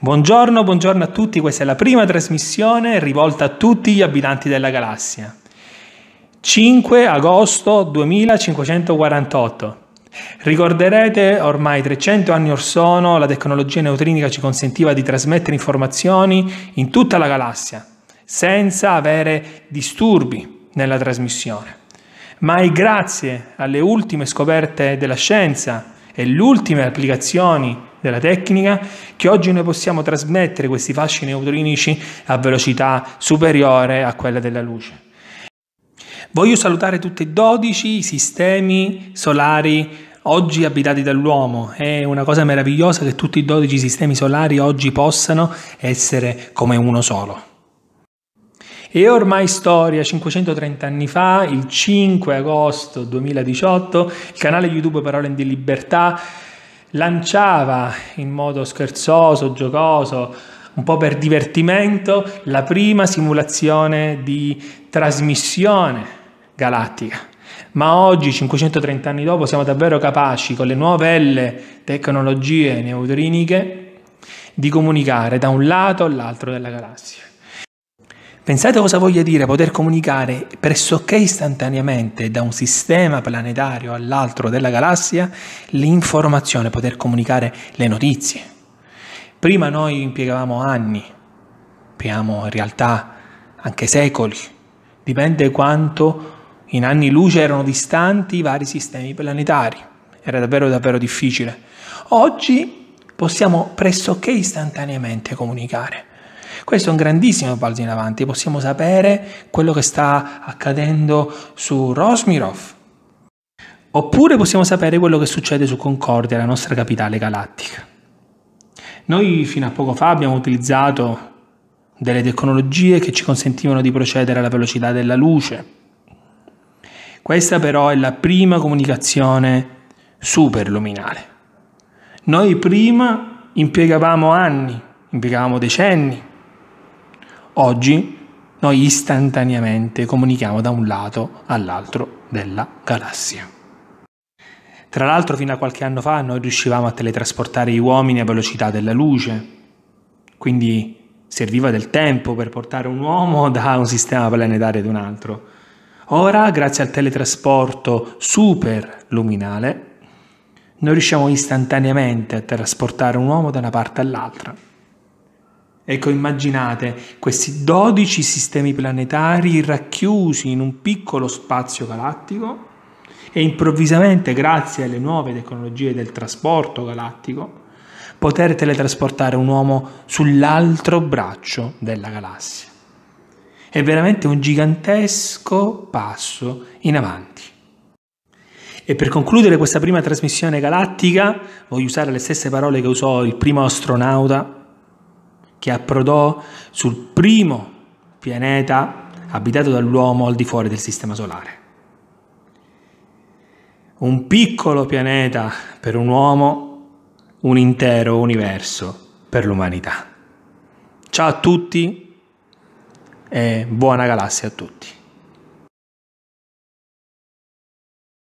Buongiorno, buongiorno a tutti, questa è la prima trasmissione rivolta a tutti gli abitanti della galassia. 5 agosto 2548. Ricorderete, ormai 300 anni or sono, la tecnologia neutrinica ci consentiva di trasmettere informazioni in tutta la galassia, senza avere disturbi nella trasmissione. Ma è grazie alle ultime scoperte della scienza e le ultime applicazioni della tecnica, che oggi noi possiamo trasmettere questi fasci neutrinici a velocità superiore a quella della luce. Voglio salutare tutti e 12 i sistemi solari oggi abitati dall'uomo. È una cosa meravigliosa che tutti i 12 sistemi solari oggi possano essere come uno solo. E ormai storia, 530 anni fa, il 5 agosto 2018, il canale YouTube Parole di Libertà lanciava in modo scherzoso, giocoso, un po' per divertimento, la prima simulazione di trasmissione galattica. Ma oggi, 530 anni dopo, siamo davvero capaci, con le nuove tecnologie neutriniche, di comunicare da un lato all'altro della galassia. Pensate cosa voglia dire poter comunicare pressoché istantaneamente da un sistema planetario all'altro della galassia l'informazione, poter comunicare le notizie. Prima noi impiegavamo anni, impiegavamo in realtà anche secoli, dipende quanto in anni luce erano distanti i vari sistemi planetari. Era davvero davvero difficile. Oggi possiamo pressoché istantaneamente comunicare. Questo è un grandissimo passo in avanti, possiamo sapere quello che sta accadendo su Rosmirov, oppure possiamo sapere quello che succede su Concordia, la nostra capitale galattica. Noi fino a poco fa abbiamo utilizzato delle tecnologie che ci consentivano di procedere alla velocità della luce. Questa però è la prima comunicazione superluminale. Noi prima impiegavamo anni, impiegavamo decenni Oggi noi istantaneamente comunichiamo da un lato all'altro della galassia. Tra l'altro fino a qualche anno fa noi riuscivamo a teletrasportare gli uomini a velocità della luce, quindi serviva del tempo per portare un uomo da un sistema planetario ad un altro. Ora, grazie al teletrasporto superluminale, noi riusciamo istantaneamente a trasportare un uomo da una parte all'altra. Ecco, immaginate questi 12 sistemi planetari racchiusi in un piccolo spazio galattico e improvvisamente, grazie alle nuove tecnologie del trasporto galattico, poter teletrasportare un uomo sull'altro braccio della galassia. È veramente un gigantesco passo in avanti. E per concludere questa prima trasmissione galattica voglio usare le stesse parole che usò il primo astronauta che approdò sul primo pianeta abitato dall'uomo al di fuori del Sistema Solare. Un piccolo pianeta per un uomo, un intero universo per l'umanità. Ciao a tutti e buona galassia a tutti.